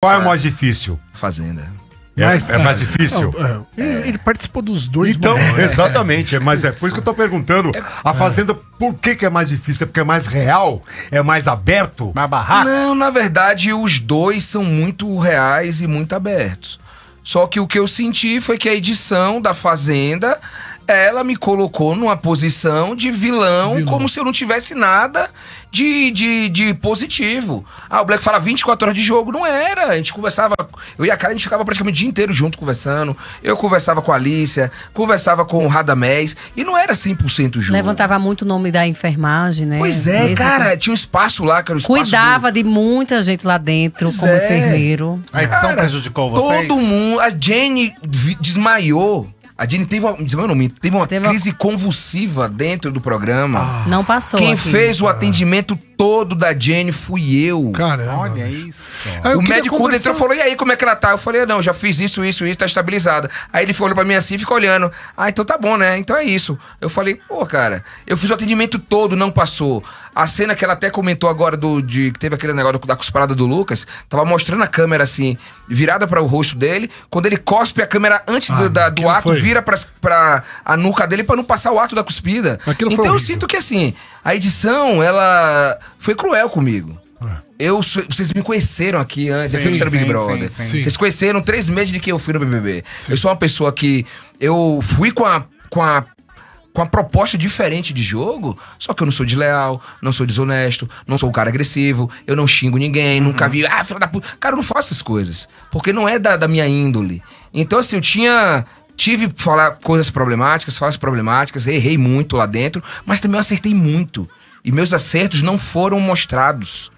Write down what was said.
Qual é o mais difícil? Fazenda. É, é mais é, difícil? Não, é, é, ele, ele participou dos dois. Então, momentos. exatamente. É, mas é por isso que eu tô perguntando. A Fazenda, por que, que é mais difícil? É porque é mais real? É mais aberto? Mais barraco? Não, na verdade, os dois são muito reais e muito abertos. Só que o que eu senti foi que a edição da Fazenda ela me colocou numa posição de vilão, vilão, como se eu não tivesse nada de, de, de positivo. Ah, o Black fala 24 horas de jogo. Não era. A gente conversava. Eu e a cara, a gente ficava praticamente o dia inteiro junto conversando. Eu conversava com a Alicia, conversava com o Radamés. E não era 100% jogo. Levantava muito o nome da enfermagem, né? Pois é, Mesmo cara. Com... Tinha um espaço lá, que era o espaço. Cuidava do... de muita gente lá dentro, pois como é. enfermeiro. A edição cara, prejudicou vocês? Todo mundo. A Jenny desmaiou a Dini teve, mano, teve uma teve crise convulsiva dentro do programa. Ah, não passou. Quem fez o ah. atendimento todo da Jenny fui eu. Caramba. Olha isso. o médico conversar... entrou e falou: e aí, como é que ela tá? Eu falei: não, já fiz isso, isso, isso, tá estabilizada. Aí ele falou pra mim assim, ficou olhando. Ah, então tá bom, né? Então é isso. Eu falei: pô, cara, eu fiz o atendimento todo, não passou. A cena que ela até comentou agora do de que teve aquele negócio da cusparada do Lucas, tava mostrando a câmera assim, virada para o rosto dele. Quando ele cospe a câmera antes ah, do, da, do ato, foi. vira pra, a nuca dele para não passar o ato da cuspida. Aquilo então eu sinto que assim, a edição, ela foi cruel comigo. É. Eu, vocês me conheceram aqui antes, sim, depois era Big Brother. Sim, sim. Vocês conheceram três meses de que eu fui no BBB. Sim. Eu sou uma pessoa que eu fui com a com a com a proposta diferente de jogo, só que eu não sou desleal, não sou desonesto, não sou um cara agressivo, eu não xingo ninguém, uhum. nunca vi, ah, filho da puta. Cara, eu não faço essas coisas, porque não é da, da minha índole. Então, assim, eu tinha tive falar coisas problemáticas, falas problemáticas, errei muito lá dentro, mas também eu acertei muito. E meus acertos não foram mostrados.